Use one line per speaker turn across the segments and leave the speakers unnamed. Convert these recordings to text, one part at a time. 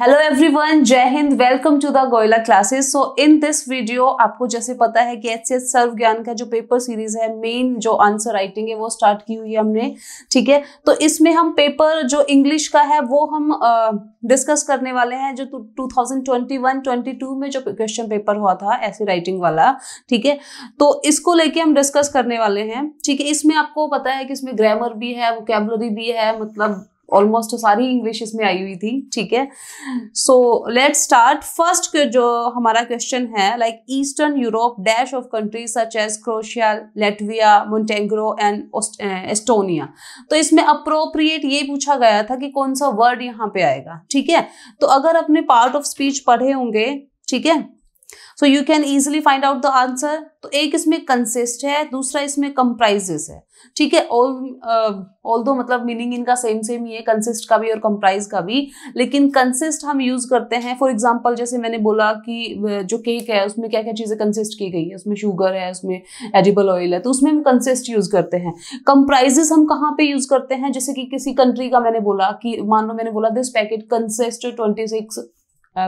hello everyone Jai Hind welcome to the Goyla classes so in this video आपको जैसे पता है कि एच सर्व ज्ञान का जो पेपर सीरीज है मेन जो आंसर राइटिंग है वो स्टार्ट की हुई है हमने ठीक है तो इसमें हम पेपर जो इंग्लिश का है वो हम डिस्कस uh, करने वाले हैं जो 2021-22 में जो क्वेश्चन पेपर हुआ था ऐसे राइटिंग वाला ठीक है तो इसको लेके हम डिस्कस करने वाले हैं ठीक है इसमें आपको पता है कि इसमें ग्रामर भी है वो भी है मतलब ऑलमोस्ट सारी इंग्लिश इसमें आई हुई थी ठीक है सो लेट स्टार्ट फर्स्ट जो हमारा क्वेश्चन है like Eastern Europe dash of countries such as Croatia Latvia Montenegro and Estonia तो इसमें अप्रोप्रिएट ये पूछा गया था कि कौन सा वर्ड यहाँ पे आएगा ठीक है तो अगर अपने पार्ट ऑफ स्पीच पढ़े होंगे ठीक है so you can easily find out the answer तो एक इसमें कंसिस्ट है दूसरा इसमें कंप्राइजेस है ठीक है ऑल ऑल दो मतलब मीनिंग इनका सेम सेम ही है कंसिस्ट का भी और कंप्राइज का भी लेकिन कंसिस्ट हम यूज करते हैं फॉर एग्जाम्पल जैसे मैंने बोला कि uh, जो केक है उसमें क्या क्या चीजें कंसिस्ट की गई है उसमें शुगर है उसमें एडिबल ऑयल है तो उसमें हम कंसिस्ट यूज करते हैं कंप्राइजेस हम कहाँ पे यूज करते हैं जैसे कि किसी कंट्री का मैंने बोला कि मान लो मैंने बोला this packet consist twenty six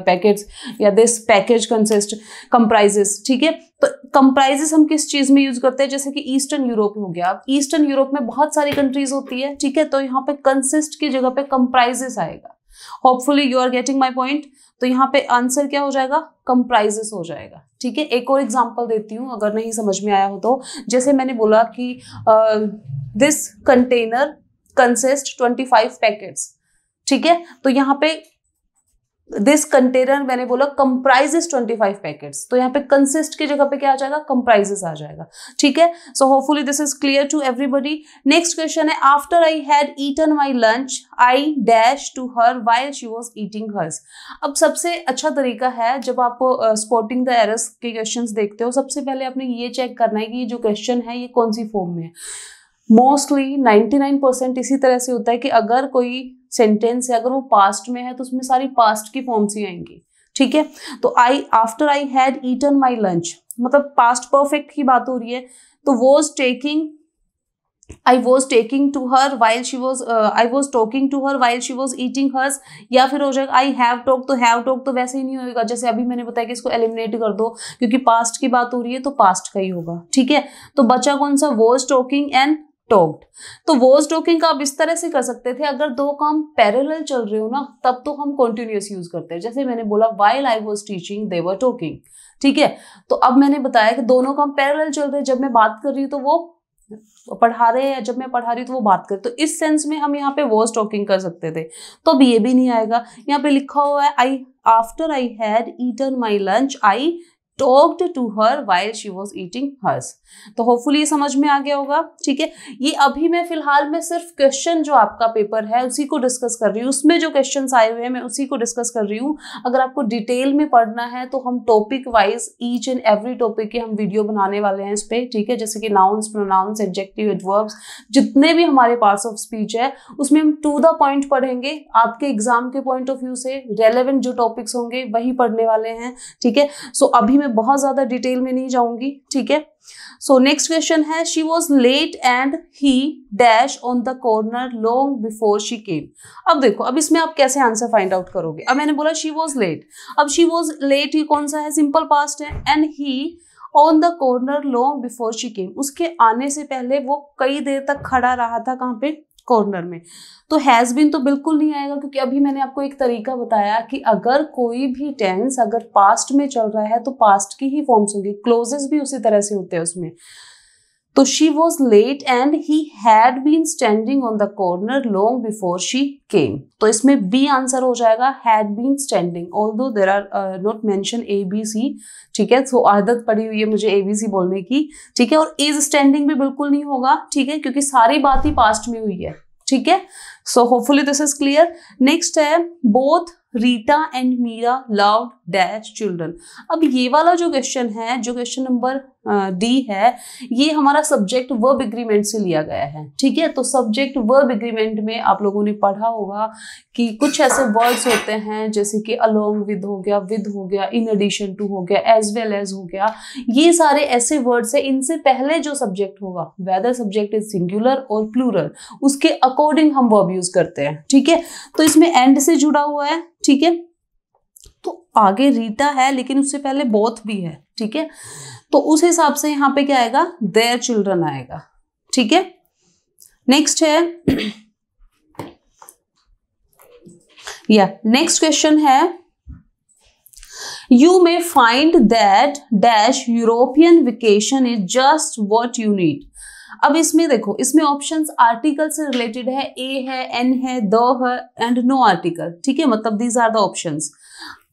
packets या दिस पैकेज कंसिस्ट कंप्राइजेस ठीक है तो कंप्राइजेस हम किस चीज़ में यूज़ करते हैं जैसे कि ईस्टर्न यूरोप हो गया ईस्टर्न यूरोप में बहुत सारी कंट्रीज होती है ठीक है तो यहाँ पे कंसिस्ट की जगह पे कंप्राइजेस आएगा hopefully you are getting my point तो यहाँ पे आंसर क्या हो जाएगा कंप्राइजेस हो जाएगा ठीक है एक और एग्जाम्पल देती हूँ अगर नहीं समझ में आया हो तो जैसे मैंने बोला कि this container consist twenty five packets ठीक है तो यहाँ पे दिस कंटेनर मैंने बोला कंप्राइजेस 25 पैकेट्स तो यहाँ पे कंसिस्ट की जगह पे क्या आ जाएगा कंप्राइजेस आ जाएगा ठीक है so hopefully this is clear to everybody next question है after I had eaten my lunch I dash to her while she was eating hers अब सबसे अच्छा तरीका है जब आप स्पॉटिंग द एरस के क्वेश्चन देखते हो सबसे पहले आपने ये चेक करना है कि ये जो क्वेश्चन है ये कौन सी फॉर्म में है मोस्टली 99 परसेंट इसी तरह से होता है कि अगर कोई सेंटेंस है अगर वो पास्ट में है तो उसमें सारी पास्ट की फॉर्म्स ही आएंगी ठीक है तो I after I had eaten my lunch मतलब पास्ट परफेक्ट की बात हो रही है तो was taking I was taking to her while she was I was talking to her while she was eating hers या फिर हो जाएगा I have talk to have talk to वैसे ही नहीं होगा जैसे अभी मैंने बताया कि इसको एलिमिनेट कर दो क्योंकि पास्ट की बात हो रही है तो पास्ट का ही होगा ठीक है तो बच्चा कौन सा वॉज टॉकिंग एंड टॉक्ड तो वॉज टॉकिंग का आप इस तरह से कर सकते थे अगर दो काम पैरेलल चल रहे हो ना तब तो हम कॉन्टिन्यूस यूज करते हैं जैसे मैंने बोला while I was teaching they were talking ठीक है तो अब मैंने बताया कि दोनों काम पैरेलल चल रहे हैं जब मैं बात कर रही हूँ तो वो पढ़ा रहे हैं जब मैं पढ़ा रही हूँ तो वो बात कर तो इस सेंस में हम यहाँ पे वॉज टॉकिंग कर सकते थे तो अब ये भी नहीं आएगा यहाँ पे लिखा हुआ है I after I had eaten my lunch I talked to her while she was eating hers तो होपफुली समझ में आ गया होगा ठीक है ये अभी मैं फिलहाल में सिर्फ क्वेश्चन जो आपका पेपर है उसी को डिस्कस कर रही हूँ उसमें जो क्वेश्चन आए हुए हैं मैं उसी को डिस्कस कर रही हूँ अगर आपको डिटेल में पढ़ना है तो हम topic wise each and every topic के हम वीडियो बनाने वाले हैं इस पर ठीक है जैसे कि नाउन्स प्रोनाउंस एडजेक्टिव एडवर्ब्स जितने भी हमारे पार्ट्स ऑफ स्पीच है उसमें हम टू द पॉइंट पढ़ेंगे आपके एग्जाम के पॉइंट ऑफ व्यू से रेलिवेंट जो टॉपिक्स होंगे वही पढ़ने वाले हैं ठीक है सो अभी मैं मैं बहुत ज़्यादा डिटेल में नहीं जाऊंगी ठीक है सो नेक्स्ट क्वेश्चन है she was late and he dash on the corner long before she came अब देखो अब इसमें आप कैसे आंसर फाइंड आउट करोगे अब मैंने बोला शी वॉज लेट अब शी वॉज लेट ही कौन सा है सिंपल पास्ट है and he on the corner long before she came उसके आने से पहले वो कई देर तक खड़ा रहा था कहाँ पे कॉर्नर में तो हैज़ बिन तो बिल्कुल नहीं आएगा क्योंकि अभी मैंने आपको एक तरीका बताया कि अगर कोई भी टेंस अगर पास्ट में चल रहा है तो पास्ट की ही फॉर्म्स होंगी क्लोजेस भी उसी तरह से होते हैं उसमें तो she was late and he had been standing on the corner long before she came तो इसमें बी आंसर हो जाएगा had been standing although there are not mention A B C ठीक है सो आदत पड़ी हुई है मुझे ए बी सी बोलने की ठीक है और इज स्टैंडिंग भी बिल्कुल नहीं होगा ठीक है क्योंकि सारी बात ही पास्ट में हुई है ठीक है so hopefully this is clear next है both Rita and Meera love dash children अब ये वाला जो क्वेश्चन है जो क्वेश्चन नंबर दी है ये हमारा सब्जेक्ट वर्ब एग्रीमेंट से लिया गया है ठीक है तो सब्जेक्ट वर्ब एग्रीमेंट में आप लोगों ने पढ़ा होगा कि कुछ ऐसे वर्ड्स होते हैं जैसे कि अलोंग विद हो गया विद हो गया इन एडिशन टू हो गया एज वेल एज हो गया ये सारे ऐसे वर्ड्स हैं इनसे पहले जो सब्जेक्ट होगा वेदर सब्जेक्ट इज सिंगुलर और प्लूरल उसके अकॉर्डिंग हम वर्ब यूज करते हैं ठीक है तो इसमें एंड से जुड़ा हुआ है ठीक है तो आगे रीटा है लेकिन उससे पहले बोथ भी है ठीक है तो उस हिसाब से यहां पे क्या आएगा देयर चिल्ड्रन आएगा ठीक है नेक्स्ट है या नेक्स्ट क्वेश्चन है you may find that dash European vacation is just what you need अब इसमें देखो इसमें ऑप्शंस आर्टिकल से रिलेटेड है ए है एन है द है एंड नो आर्टिकल ठीक है मतलब दीज आर द ऑप्शंस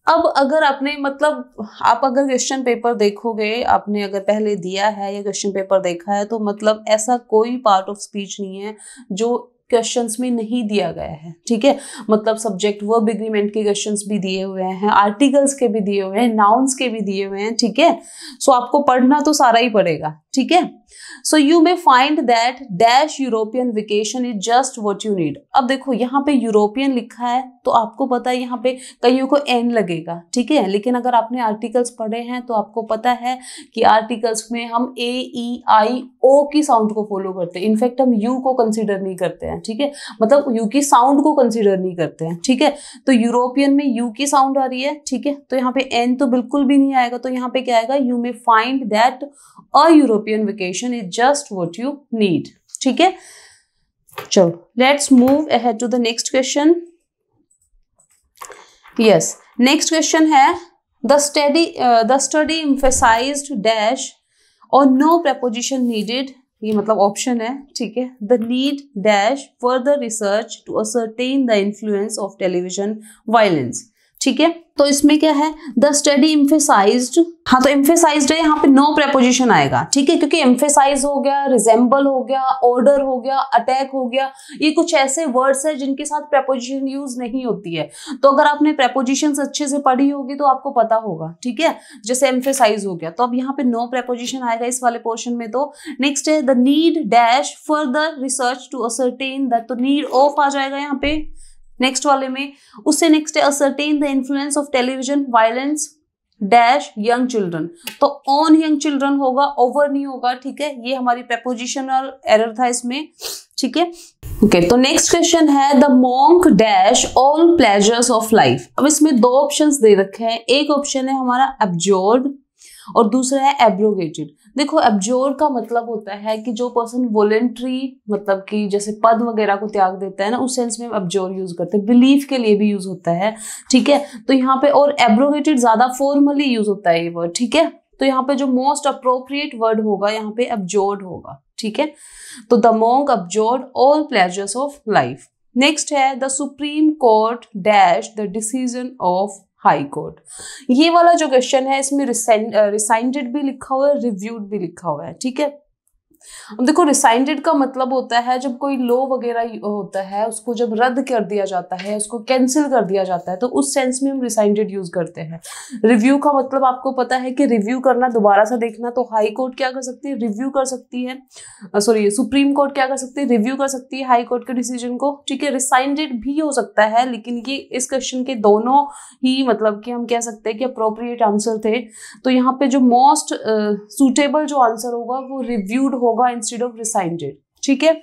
अब अगर आपने मतलब आप अगर क्वेश्चन पेपर देखोगे आपने अगर पहले दिया है या क्वेश्चन पेपर देखा है तो मतलब ऐसा कोई पार्ट ऑफ स्पीच नहीं है जो क्वेश्चंस में नहीं दिया गया है ठीक है मतलब सब्जेक्ट वर्ब एग्रीमेंट के क्वेश्चंस भी दिए हुए हैं आर्टिकल्स के भी दिए हुए हैं नाउन्स के भी दिए हुए हैं ठीक है सो आपको पढ़ना तो सारा ही पड़ेगा ठीक है so you may find that dash European vacation is just what you need अब देखो यहाँ पे यूरोपियन लिखा है तो आपको पता है यहाँ पे कईयों को एन लगेगा ठीक है लेकिन अगर आपने आर्टिकल्स पढ़े हैं तो आपको पता है कि आर्टिकल्स में हम ए ई आई ओ की साउंड को फॉलो करते हैं इनफैक्ट हम यू को कंसिडर नहीं करते हैं ठीक है मतलब यू की साउंड को कंसिडर नहीं करते हैं ठीक है तो यूरोपियन में यू की साउंड आ रही है ठीक है तो यहाँ पे एन तो बिल्कुल भी नहीं आएगा तो यहाँ पे क्या आएगा you may find that a European vacation solution is just what you need ठीक है चलो let's move ahead to the next question yes next question है the study the study emphasize dash और नो प्रपोजिशन नीडेड ये मतलब option है ठीक है the need dash further research to ascertain the influence of television violence ठीक है तो इसमें क्या है द स्टडी इम्फेसाइज हाँ तो इम्फेसाइज है यहाँ पे नो प्रेपोजिशन आएगा ठीक है क्योंकि इम्फेसाइज हो गया रिजेंबल हो गया ऑर्डर हो गया अटैक हो गया ये कुछ ऐसे वर्ड्स है जिनके साथ प्रेपोजिशन यूज नहीं होती है तो अगर आपने प्रेपोजिशन अच्छे से पढ़ी होगी तो आपको पता होगा ठीक है जैसे एम्फेसाइज हो गया तो अब यहाँ पे नो प्रेपोजिशन आएगा इस वाले पोर्शन में तो नेक्स्ट है the need dash further research to ascertain deed of आ जाएगा यहाँ पे नेक्स्ट वाले में उससे next ascertain the influence of television violence dash young children तो ऑन यंग चिल्ड्रन होगा ओवर नहीं होगा ठीक है ये हमारी प्रेपोजिशनल एरर था इसमें ठीक है ओके तो नेक्स्ट क्वेश्चन है the monk dash all pleasures of life अब इसमें दो ऑप्शंस दे रखे हैं एक ऑप्शन है हमारा एब्जॉर्ड और दूसरा है एब्रोगेटेड देखो एब्जोर का मतलब होता है कि जो पर्सन वॉलेंट्री मतलब कि जैसे पद वगैरह को त्याग देता है ना उस सेंस में अब्जोर यूज करते हैं बिलीफ के लिए भी यूज होता है ठीक है तो यहाँ पे और एब्रोगेटेड ज्यादा फॉर्मली यूज होता है ये वर्ड ठीक है तो यहाँ पे जो मोस्ट अप्रोप्रिएट वर्ड होगा यहाँ पे एब्जोर्ड होगा ठीक है तो the monk absorbed all pleasures of life next है the supreme court dash the decision of high court ये वाला जो क्वेश्चन है इसमें रिसाइंडेड uh, भी लिखा हुआ है रिव्यूड भी लिखा हुआ है ठीक है अब देखो रिसाइंडेड का मतलब होता है जब कोई लो वगैरह होता है उसको जब रद्द कर दिया जाता है उसको कैंसिल कर दिया जाता है तो उस सेंस में हम रिसाइंडेड यूज करते हैं रिव्यू का मतलब आपको पता है कि रिव्यू करना दोबारा से देखना तो हाई कोर्ट क्या कर सकती है रिव्यू कर सकती है सॉरी सुप्रीम कोर्ट क्या कर सकती है रिव्यू कर सकती है हाई कोर्ट के डिसीजन को ठीक है रिसाइंडेड भी हो सकता है लेकिन ये इस क्वेश्चन के दोनों ही मतलब कि हम कह सकते हैं कि अप्रोप्रिएट आंसर थे तो यहाँ पे जो मोस्ट सुटेबल uh, जो आंसर होगा वो रिव्यूड होगा होगा इंस्टेड ऑफ रिसाइंडेड ठीक है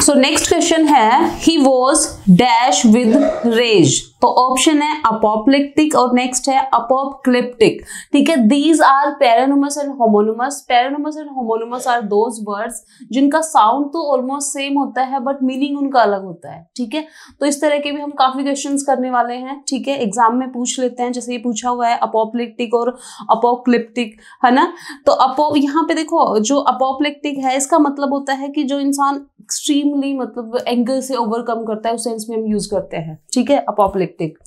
सो नेक्स्ट क्वेश्चन है he was dash with rage तो ऑप्शन है अपोप्लिक्टिक और नेक्स्ट है अपोप्लिप्टिक ठीक है these are paronymous and homonymous paronymous and homonymous are those words जिनका साउंड तो ऑलमोस्ट सेम होता है बट मीनिंग उनका अलग होता है ठीक है तो इस तरह के भी हम काफी क्वेश्चन करने वाले हैं ठीक है एग्जाम में पूछ लेते हैं जैसे ये पूछा हुआ है अपोप्लिक्टिक और अपोक्लिप्टिक है ना तो अपो यहाँ पे देखो जो अपोप्लिक्टिक है इसका मतलब होता है कि जो इंसान एक्सट्रीमली मतलब एंगल से ओवरकम करता है उस सेंस में हम यूज करते हैं ठीक है अपोपलिप्टिक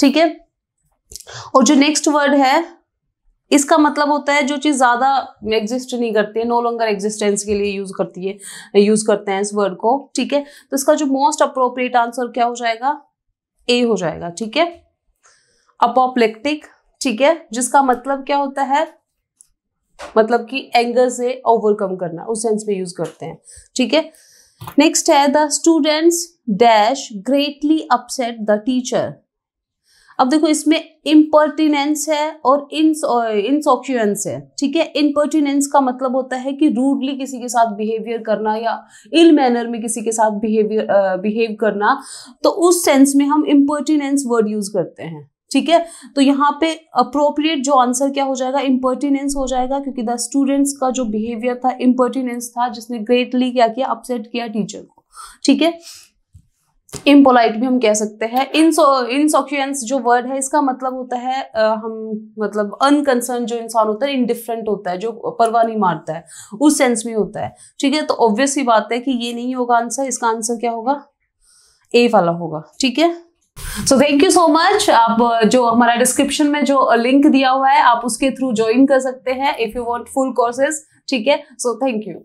ठीक है और जो नेक्स्ट वर्ड है इसका मतलब होता है जो चीज़ ज़्यादा एग्जिस्ट नहीं करती है नो लॉन्गर एग्जिस्टेंस के लिए यूज़ करती है यूज़ करते हैं इस वर्ड को ठीक है तो इसका जो मोस्ट अप्रोप्रिएट आंसर क्या हो जाएगा ए हो जाएगा ठीक है अपोप्लेक्टिक ठीक है जिसका मतलब क्या होता है मतलब कि एंगर से ओवरकम करना उस सेंस में यूज करते हैं ठीक है नेक्स्ट है the students dash greatly upset the teacher अब देखो इसमें इम्पर्टिनेंस है और इंसॉक्यूएंस है ठीक है इम्पर्टिनेंस का मतलब होता है कि रूडली किसी के साथ बिहेवियर करना या इल मैनर में किसी के साथ बिहेवियर बिहेव करना तो उस सेंस में हम इम्पर्टिनेंस वर्ड यूज करते हैं ठीक है तो यहाँ पे अप्रोप्रिएट जो आंसर क्या हो जाएगा इम्पर्टिनेंस हो जाएगा क्योंकि द स्टूडेंट्स का जो बिहेवियर था इम्पर्टिनेंस था जिसने ग्रेटली क्या किया अपसेट किया टीचर को ठीक है इम्पोलाइट भी हम कह सकते हैं इनसॉक्यूएंस जो वर्ड है इसका मतलब होता है आ, हम मतलब अनकंसर्न जो इंसान होता है इनडिफरेंट होता है जो परवाह नहीं मारता है उस सेंस में होता है ठीक है तो ऑब्वियस ही बात है कि ये नहीं होगा आंसर इसका आंसर क्या होगा ए वाला होगा ठीक है so thank you so much आप uh, जो हमारा डिस्क्रिप्शन में जो लिंक uh, दिया हुआ है आप उसके थ्रू ज्वाइन कर सकते हैं if you want full courses ठीक है सो थैंक यू